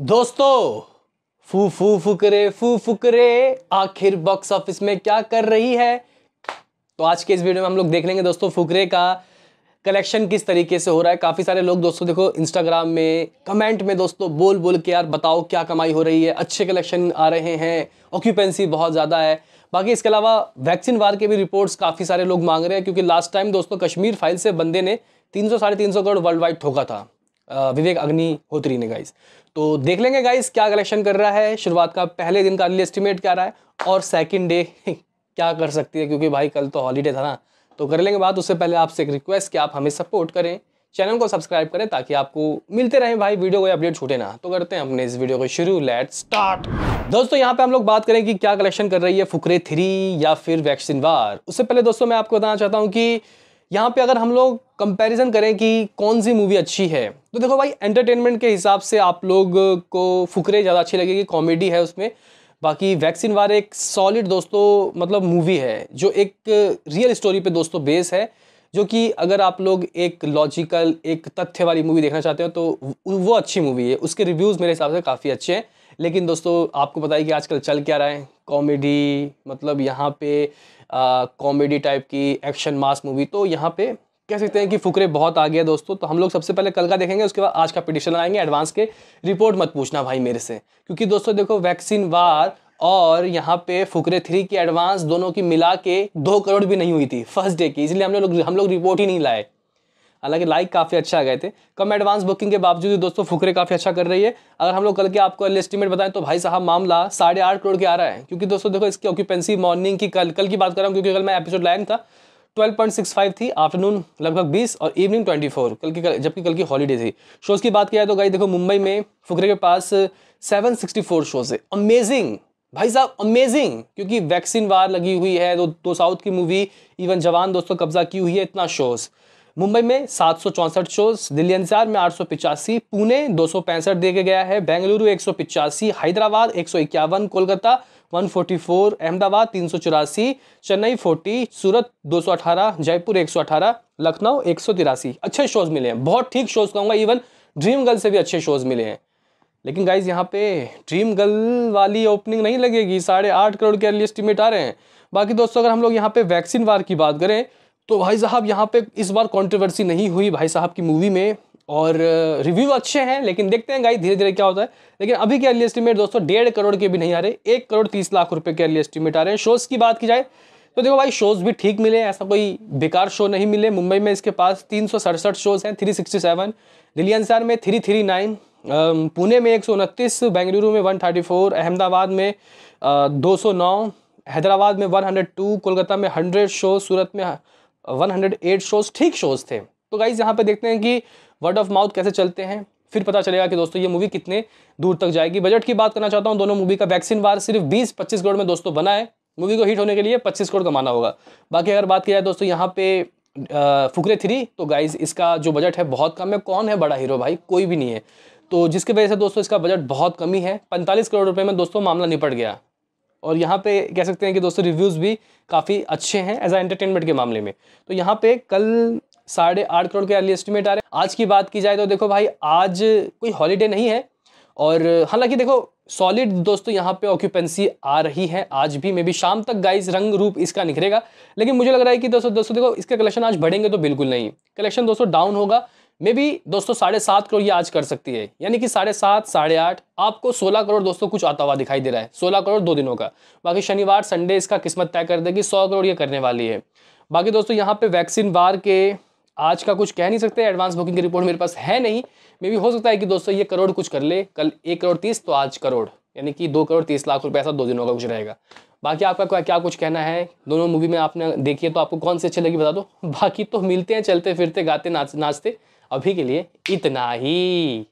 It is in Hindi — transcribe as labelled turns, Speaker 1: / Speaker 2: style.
Speaker 1: दोस्तों फू फू फुकरे फू फुकरे आखिर बॉक्स ऑफिस में क्या कर रही है तो आज के इस वीडियो में हम लोग देख लेंगे दोस्तों फुकरे का कलेक्शन किस तरीके से हो रहा है काफ़ी सारे लोग दोस्तों देखो इंस्टाग्राम में कमेंट में दोस्तों बोल बोल के यार बताओ क्या कमाई हो रही है अच्छे कलेक्शन आ रहे हैं ऑक्यूपेंसी बहुत ज़्यादा है बाकी इसके अलावा वैक्सीन वार के भी रिपोर्ट्स काफ़ी सारे लोग मांग रहे हैं क्योंकि लास्ट टाइम दोस्तों कश्मीर फाइल से बंदे ने तीन सौ साढ़े तीन सौ करोड़ वर्ल्ड वाइड ठोका था विवेक अग्निहोत्री ने गाइस तो देख लेंगे गाइस क्या कलेक्शन कर रहा है शुरुआत का पहले दिन का अर्ली एस्टिमेट क्या रहा है और सेकेंड डे क्या कर सकती है क्योंकि भाई कल तो हॉलीडे था ना तो कर लेंगे बात उससे पहले आपसे एक रिक्वेस्ट कि आप हमें सपोर्ट करें चैनल को सब्सक्राइब करें ताकि आपको मिलते रहें भाई वीडियो कोई अपडेट छूटे ना तो करते हैं हमने इस वीडियो को शुरू लेट स्टार्ट दोस्तों यहाँ पे हम लोग बात करें कि क्या कलेक्शन कर रही है फुकरे थ्री या फिर वैक्सीन वार उससे पहले दोस्तों मैं आपको बताना चाहता हूँ कि यहाँ पे अगर हम लोग कंपैरिजन करें कि कौन सी मूवी अच्छी है तो देखो भाई एंटरटेनमेंट के हिसाब से आप लोग को फुकरे ज़्यादा अच्छी लगेगी कॉमेडी है उसमें बाकी वैक्सीन वार एक सॉलिड दोस्तों मतलब मूवी है जो एक रियल स्टोरी पे दोस्तों बेस है जो कि अगर आप लोग एक लॉजिकल एक तथ्य वाली मूवी देखना चाहते हो तो वो अच्छी मूवी है उसके रिव्यूज़ मेरे हिसाब से काफ़ी अच्छे हैं लेकिन दोस्तों आपको बताइए कि आजकल चल क्या रहा है कॉमेडी मतलब यहाँ पे कॉमेडी टाइप की एक्शन मास मूवी तो यहाँ पे कह सकते हैं कि फुकरे बहुत आ गया दोस्तों तो हम लोग सबसे पहले कल का देखेंगे उसके बाद आज का पिटिशन आएंगे एडवांस के रिपोर्ट मत पूछना भाई मेरे से क्योंकि दोस्तों देखो वैक्सीन वार और यहाँ पे फुकरे थ्री की एडवांस दोनों की मिला के दो करोड़ भी नहीं हुई थी फर्स्ट डे की इसलिए हम लोग हम लोग रिपोर्ट ही नहीं लाए हालांकि लाइक काफ़ी अच्छा आ गए थे कम एडवांस बुकिंग के बावजूद दोस्तों फुकरे काफ़ी अच्छा कर रही है अगर हम लोग कल के आपको अर्ली एस्टिमेट बताएं तो भाई साहब मामला साढ़े आठ करोड़ के आ रहा है क्योंकि दोस्तों देखो इसकी ऑक्यूपेंसी मॉर्निंग की कल कल की बात कर रहा हूँ क्योंकि कल मैं एपिसोड लाइन था 12.65 थी आफ्टरनून लगभग 20 और इवनिंग 24 कल की जबकि कल की हॉलीडे थी शोज़ की बात किया तो गई देखो मुंबई में फुकरे के पास 764 शोज़ है अमेजिंग भाई साहब अमेजिंग क्योंकि वैक्सीन वार लगी हुई है दो साउथ की मूवी इवन जवान दोस्तों कब्जा की हुई है इतना शोज़ मुंबई में सात सौ चौंसठ शोज दिल्ली अंसार में आठ सौ पिचासी पुणे दो सौ पैंसठ देखे गया है बेंगलुरु एक सौ पिचासी हैदराबाद एक सौ इक्यावन Kolkata one forty four Ahmedabad तीन सौ चौरासी चेन्नई फोर्टी सूरत दो सौ अठारह जयपुर एक सौ अठारह लखनऊ एक सौ तिरासी अच्छे शोज मिले हैं बहुत ठीक शोज कहूँगा इवन ड्रीम गर्ल से भी अच्छे शोज मिले हैं लेकिन गाइज यहाँ पे ड्रीम गर्ल वाली ओपनिंग नहीं लगेगी साढ़े आठ करोड़ के अर्ली एस्टिमेट आ रहे हैं बाकी दोस्तों अगर हम लोग यहाँ पे वैक्सीन वार की बात करें तो भाई साहब यहाँ पे इस बार कंट्रोवर्सी नहीं हुई भाई साहब की मूवी में और रिव्यू अच्छे हैं लेकिन देखते हैं गाई धीरे धीरे क्या होता है लेकिन अभी के अर्ली एस्टिमेट दोस्तों डेढ़ करोड़ के भी नहीं आ रहे एक करोड़ तीस लाख रुपए के अर्ली एस्टिमेट आ रहे हैं शोज़ की बात की जाए तो देखो भाई शोज़ भी ठीक मिले ऐसा कोई बेकार शो नहीं मिले मुंबई में इसके पास तीन सौ सड़सठ शोज़ हैं three sixty seven Delhi NCR में थ्री थ्री नाइन पुणे में एक सौ उनतीस बेंगलुरु में वन थर्टी फोर अहमदाबाद में दो सौ नौ हैदराबाद में वन हंड्रेड टू कोलकाता में हंड्रेड शो सूरत में 108 शोज़ ठीक शोज़ थे तो गाइज़ यहाँ पे देखते हैं कि वर्ड ऑफ माउथ कैसे चलते हैं फिर पता चलेगा कि दोस्तों ये मूवी कितने दूर तक जाएगी बजट की बात करना चाहता हूँ दोनों मूवी का वैक्सीन वार सिर्फ बीस पच्चीस करोड़ में दोस्तों बना है मूवी को हिट होने के लिए पच्चीस करोड़ कमाना होगा बाकी अगर बात की जाए दोस्तों यहाँ पे फुकरे थ्री तो गाइज इसका जो बजट है बहुत कम है कौन है बड़ा हीरो भाई कोई भी नहीं है तो जिसकी वजह से दोस्तों इसका बजट बहुत कमी है पैंतालीस करोड़ रुपये में दोस्तों मामला निपट गया और यहाँ पे कह सकते हैं कि दोस्तों रिव्यूज़ भी काफ़ी अच्छे हैं एज एंटरटेनमेंट के मामले में तो यहाँ पे कल साढ़े आठ करोड़ के अर्ली एस्टिमेट आ रहे हैं आज की बात की जाए तो देखो भाई आज कोई हॉलीडे नहीं है और हालांकि देखो सॉलिड दोस्तों यहाँ पे ऑक्यूपेंसी आ रही है आज भी मे भी शाम तक गाइस रंग रूप इसका निखरेगा लेकिन मुझे लग रहा है कि दोस्तों दोस्तों देखो इसके कलेक्शन आज बढ़ेंगे तो बिल्कुल नहीं कलेक्शन दोस्तों डाउन होगा मे बी दोस्तों साढ़े सात करोड़ ये आज कर सकती है यानी कि साढ़े सात साढ़े आठ आपको सोलह करोड़ दोस्तों कुछ आता हुआ दिखाई दे रहा है सोलह करोड़ दो दिनों का बाकी शनिवार संडे इसका किस्मत तय कर देगी सौ करोड़ ये करने वाली है बाकी दोस्तों यहाँ पे वैक्सीन वार के आज का कुछ कह नहीं सकते एडवांस बुकिंग की रिपोर्ट मेरे पास है नहीं मे भी हो सकता है कि दोस्तों ये करोड़ कुछ कर ले कल एक करोड़ तीस तो आज करोड़ यानी कि दो करोड़ तीस लाख रुपये ऐसा दो दिनों का कुछ रहेगा बाकी आपका क्या कुछ कहना है दोनों मूवी में आपने देखी है तो आपको कौन सी अच्छी लगी बता दो बाकी तो मिलते हैं चलते फिरते गाते नाच नाचते अभी के लिए इतना ही